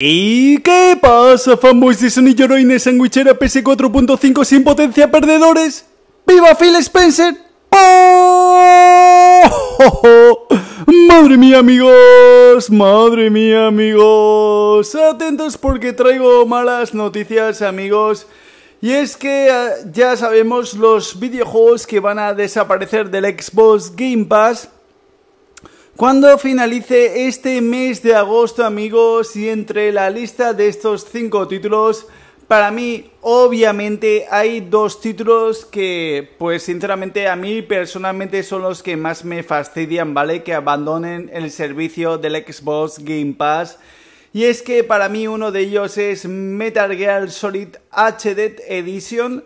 ¿Y qué pasa, fanboys de Sony Lloroines Sandwichera ps 4.5 sin potencia perdedores? ¡Viva Phil Spencer! ¡Oh! ¡Madre mía, amigos! ¡Madre mía, amigos! Atentos porque traigo malas noticias, amigos. Y es que ah, ya sabemos los videojuegos que van a desaparecer del Xbox Game Pass cuando finalice este mes de agosto, amigos, y entre la lista de estos cinco títulos, para mí, obviamente, hay dos títulos que, pues sinceramente, a mí personalmente son los que más me fastidian, ¿vale? Que abandonen el servicio del Xbox Game Pass. Y es que para mí uno de ellos es Metal Gear Solid HD Edition,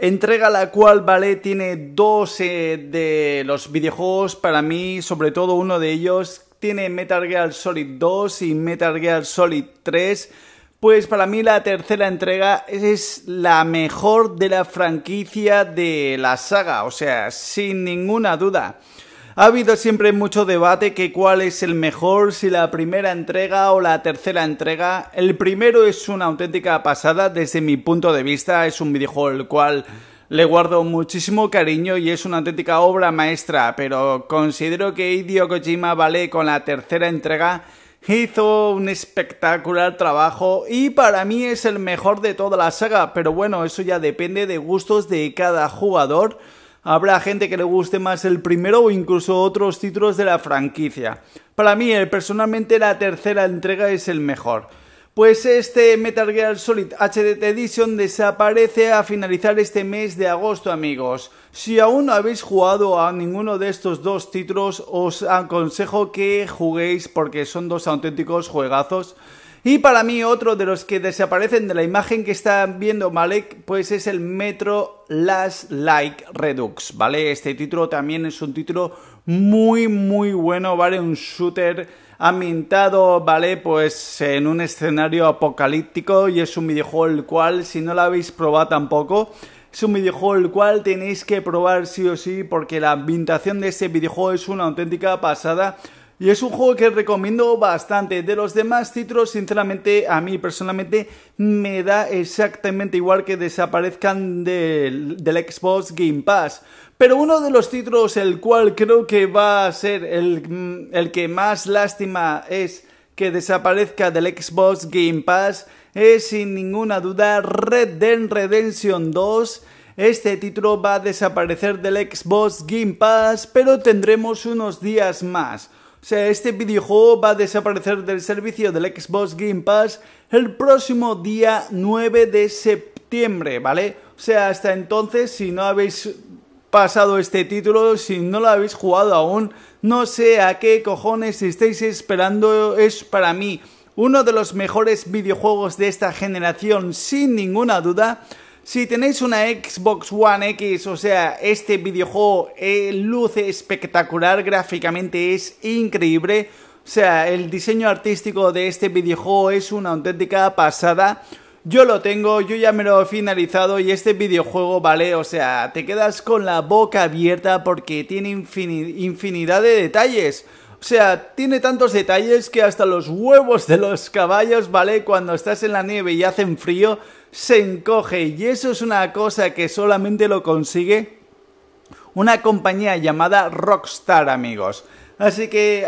Entrega la cual, ¿vale? Tiene dos eh, de los videojuegos para mí, sobre todo uno de ellos, tiene Metal Gear Solid 2 y Metal Gear Solid 3. Pues para mí la tercera entrega es la mejor de la franquicia de la saga, o sea, sin ninguna duda. Ha habido siempre mucho debate que cuál es el mejor, si la primera entrega o la tercera entrega. El primero es una auténtica pasada, desde mi punto de vista, es un videojuego el cual le guardo muchísimo cariño y es una auténtica obra maestra, pero considero que Hideo Kojima vale con la tercera entrega hizo un espectacular trabajo y para mí es el mejor de toda la saga, pero bueno, eso ya depende de gustos de cada jugador habrá gente que le guste más el primero o incluso otros títulos de la franquicia. Para mí, personalmente, la tercera entrega es el mejor. Pues este Metal Gear Solid HD Edition desaparece a finalizar este mes de agosto, amigos. Si aún no habéis jugado a ninguno de estos dos títulos, os aconsejo que juguéis porque son dos auténticos juegazos y para mí otro de los que desaparecen de la imagen que están viendo Malek, pues es el Metro Last Like Redux, ¿vale? Este título también es un título muy, muy bueno, ¿vale? Un shooter ambientado, ¿vale? Pues en un escenario apocalíptico y es un videojuego el cual, si no lo habéis probado tampoco, es un videojuego el cual tenéis que probar sí o sí porque la ambientación de este videojuego es una auténtica pasada y es un juego que recomiendo bastante. De los demás títulos, sinceramente, a mí personalmente me da exactamente igual que desaparezcan del, Xbox Game Pass. Pero uno de los títulos, el cual creo que va a ser el, el que más lástima es que desaparezca del Xbox Game Pass, es sin ninguna duda Red Dead Redemption 2. Este título va a desaparecer del Xbox Game Pass, pero tendremos unos días más. O sea, este videojuego va a desaparecer del servicio del Xbox Game Pass el próximo día 9 de septiembre, ¿vale? O sea, hasta entonces, si no habéis pasado este título, si no lo habéis jugado aún, no sé a qué cojones estáis esperando, es para mí uno de los mejores videojuegos de esta generación, sin ninguna duda. Si tenéis una Xbox One X, o sea, este videojuego eh, luce espectacular, gráficamente es increíble. O sea, el diseño artístico de este videojuego es una auténtica pasada. Yo lo tengo, yo ya me lo he finalizado y este videojuego, ¿vale? O sea, te quedas con la boca abierta porque tiene infinidad de detalles. O sea, tiene tantos detalles que hasta los huevos de los caballos, ¿vale? Cuando estás en la nieve y hacen frío, se encoge. Y eso es una cosa que solamente lo consigue una compañía llamada Rockstar, amigos. Así que,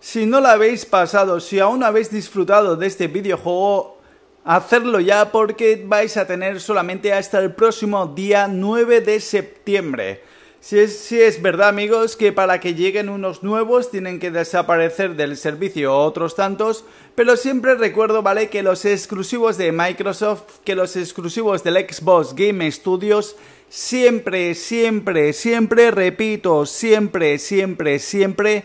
si no la habéis pasado, si aún habéis disfrutado de este videojuego, hacerlo ya porque vais a tener solamente hasta el próximo día 9 de septiembre. Si es, es verdad, amigos, que para que lleguen unos nuevos tienen que desaparecer del servicio otros tantos, pero siempre recuerdo, ¿vale? Que los exclusivos de Microsoft, que los exclusivos del Xbox Game Studios, siempre, siempre, siempre, repito, siempre, siempre, siempre,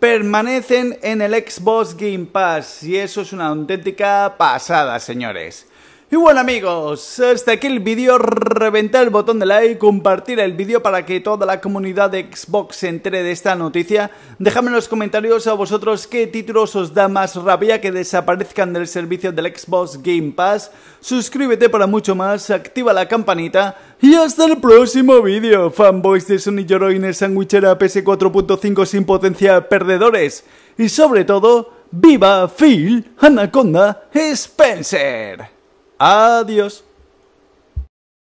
permanecen en el Xbox Game Pass. Y eso es una auténtica pasada, señores. Y bueno amigos, hasta aquí el vídeo, reventar el botón de like, compartir el vídeo para que toda la comunidad de Xbox se entere de esta noticia. Dejadme en los comentarios a vosotros qué títulos os da más rabia que desaparezcan del servicio del Xbox Game Pass. Suscríbete para mucho más, activa la campanita y hasta el próximo vídeo. Fanboys de Sony el Sandwichera ps 4.5 sin potencia perdedores. Y sobre todo, ¡viva Phil Anaconda Spencer! Adiós.